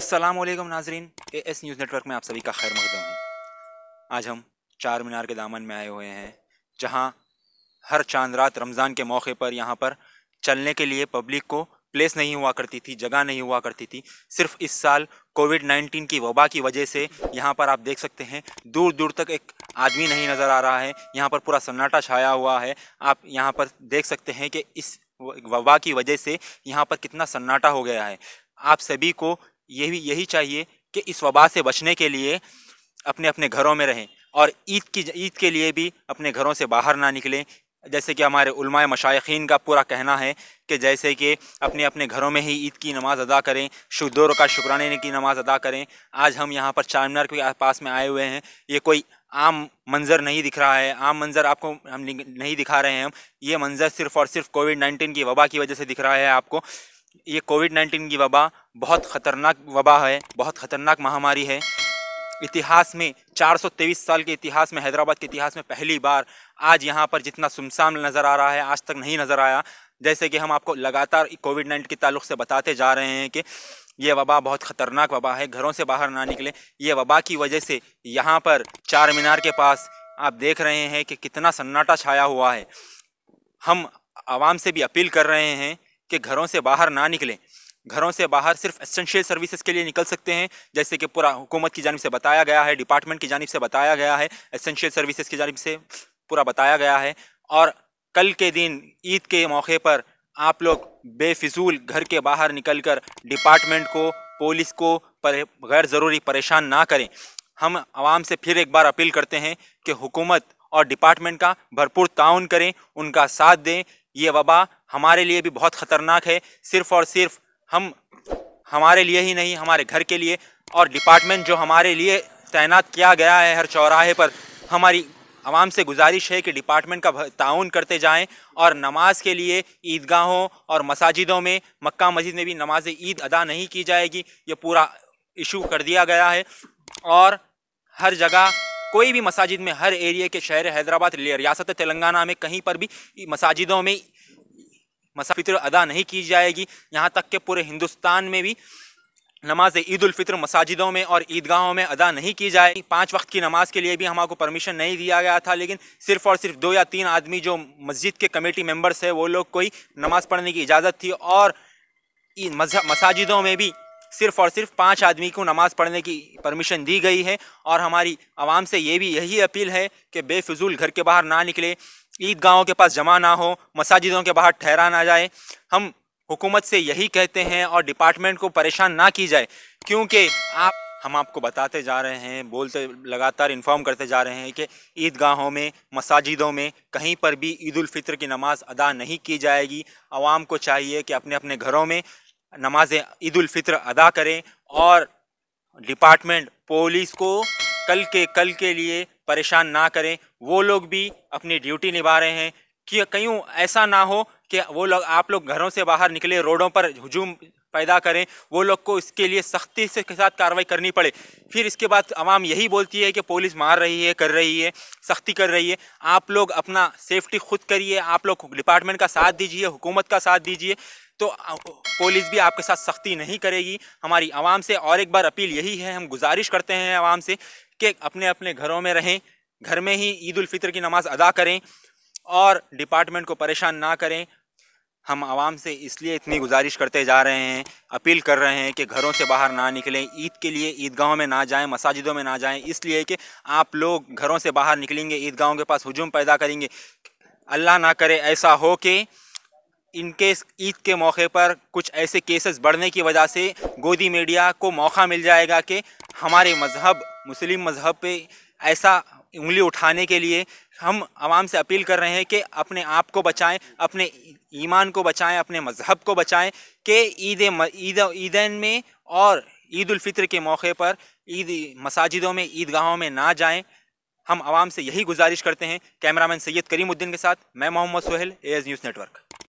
अस्सलाम वालेकुम नाजरीन ए एस न्यूज़ नेटवर्क में आप सभी का खैर मकदम है आज हम चार मीनार के दामन में आए हुए हैं जहाँ हर चांद रात रमज़ान के मौके पर यहाँ पर चलने के लिए पब्लिक को प्लेस नहीं हुआ करती थी जगह नहीं हुआ करती थी सिर्फ इस साल कोविड नाइन्टीन की वबा की वजह से यहाँ पर आप देख सकते हैं दूर दूर तक एक आदमी नहीं नज़र आ रहा है यहाँ पर पूरा सन्नाटा छाया हुआ है आप यहाँ पर देख सकते हैं कि इस वबा की वजह से यहाँ पर कितना सन्नाटा हो गया है आप सभी को ये भी यही चाहिए कि इस वबा से बचने के लिए अपने अपने घरों में रहें और ईद की ईद के लिए भी अपने घरों से बाहर ना निकलें जैसे कि हमारे उलमाए मशाइन का पूरा कहना है कि जैसे कि अपने अपने घरों में ही ईद की नमाज़ अदा करें शुदोर का शुक्राने की नमाज़ अदा करें आज हम यहाँ पर चार मीनार के पास में आए हुए हैं ये कोई आम मंज़र नहीं दिख रहा है आम मंज़र आपको हम नहीं दिखा रहे हैं हम ये मंज़र सिर्फ़ और सिर्फ कोविड नाइन्टीन की वबा की वजह से दिख रहा है आपको ये कोविड नाइन्टीन की वबा बहुत खतरनाक वबा है बहुत खतरनाक महामारी है इतिहास में 423 साल के इतिहास में हैदराबाद के इतिहास में पहली बार आज यहाँ पर जितना सुनसान नज़र आ रहा है आज तक नहीं नज़र आया जैसे कि हम आपको लगातार कोविड नाइन्टीन के ताल्लुक से बताते जा रहे हैं कि ये वबा बहुत ख़तरनाक वबा है घरों से बाहर ना निकले ये वबा की वजह से यहाँ पर चार मीनार के पास आप देख रहे हैं कि कितना सन्नाटा छाया हुआ है हम आवाम से भी अपील कर रहे हैं कि घरों से बाहर ना निकलें घरों से बाहर सिर्फ एसेंशियल सर्विसेज के लिए निकल सकते हैं जैसे कि पूरा हुकूमत की जानब से बताया गया है डिपार्टमेंट की जानब से बताया गया है एसेंशियल सर्विसेज की जानब से पूरा बताया गया है और कल के दिन ईद के मौके पर आप लोग बेफिजूल घर के बाहर कर डिपार्टमेंट को पुलिस को पर गैर ज़रूरी परेशान ना करें हम आवाम से फिर एक बार अपील करते हैं कि हुकूमत और डिपार्टमेंट का भरपूर ताउन करें उनका साथ दें ये वबा हमारे लिए भी बहुत ख़तरनाक है सिर्फ़ और सिर्फ हम हमारे लिए ही नहीं हमारे घर के लिए और डिपार्टमेंट जो हमारे लिए तैनात किया गया है हर चौराहे पर हमारी आवाम से गुजारिश है कि डिपार्टमेंट का ताउन करते जाएं और नमाज़ के लिए ईदगाहों और मसाजिदों में मक्का मस्जिद में भी नमाज ईद अदा नहीं की जाएगी ये पूरा इशू कर दिया गया है और हर जगह कोई भी मसाजिद में हर एरिया के शहर हैदराबाद रियासत तेलंगाना में कहीं पर भी मसाजिदों में मसाफितर अदा नहीं की जाएगी यहाँ तक के पूरे हिंदुस्तान में भी नमाज ईद फितर मसाजिदों में और ईदगाहों में अदा नहीं की जाएगी पाँच वक्त की नमाज के लिए भी आपको परमिशन नहीं दिया गया था लेकिन सिर्फ़ और सिर्फ दो या तीन आदमी जो मस्जिद के कमेटी मेम्बर्स है वो लोग को ही नमाज़ पढ़ने की इजाज़त थी और मसाजिदों में भी सिर्फ और सिर्फ पाँच आदमी को नमाज़ पढ़ने की परमिशन दी गई है और हमारी आवाम से ये भी यही अपील है कि बेफजूल घर के बाहर ना निकले ईदगाहों के पास जमा ना हो मसाजिदों के बाहर ठहरा ना जाए हम हुकूमत से यही कहते हैं और डिपार्टमेंट को परेशान ना की जाए क्योंकि आप हम आपको बताते जा रहे हैं बोलते लगातार इन्फॉर्म करते जा रहे हैं कि ईदगाहों में मसाजिदों में कहीं पर भी ईद उल फितर की नमाज़ अदा नहीं की जाएगी आवाम को चाहिए कि अपने अपने घरों में नमाज ईद अदा करें और डिपार्टमेंट पुलिस को कल के कल के लिए परेशान ना करें वो लोग भी अपनी ड्यूटी निभा रहे हैं कि कहीं ऐसा ना हो कि वो लोग आप लोग घरों से बाहर निकले रोडों पर हजूम पैदा करें वो लोग को इसके लिए सख्ती से के साथ कार्रवाई करनी पड़े फिर इसके बाद आवाम यही बोलती है कि पुलिस मार रही है कर रही है सख्ती कर रही है आप लोग अपना सेफ्टी खुद करिए आप लोग डिपार्टमेंट का साथ दीजिए हुकूमत का साथ दीजिए तो पुलिस भी आपके साथ सख्ती नहीं करेगी हमारी आवाम से और एक बार अपील यही है हम गुजारिश करते हैं आवाम से कि अपने अपने घरों में रहें घर में ही ईद फितर की नमाज़ अदा करें और डिपार्टमेंट को परेशान ना करें हम आवाम से इसलिए इतनी गुजारिश करते जा रहे हैं अपील कर रहे हैं कि घरों से बाहर ना निकलें ईद के लिए ईदगाहों में ना जाएं मसाजिदों में ना जाएं इसलिए कि आप लोग घरों से बाहर निकलेंगे ईदगाहों के पास हजूम पैदा करेंगे अल्लाह ना करे ऐसा हो कि इनके ईद के मौके पर कुछ ऐसे केसेस बढ़ने की वजह से गोदी मीडिया को मौका मिल जाएगा कि हमारे मज़हब मुस्लिम मज़हब पे ऐसा उंगली उठाने के लिए हम आवाम से अपील कर रहे हैं कि अपने आप को बचाएं अपने ईमान को बचाएं अपने मज़हब को बचाएं कि ईद ईद ईदन में और ईद फितर के मौके पर ईद मसाजिदों में ईदगाहों में ना जाएं हम आवाम से यही गुजारिश करते हैं कैमरामैन सैयद करीमुद्दीन के साथ मैं Mohammad Sohail Edge News network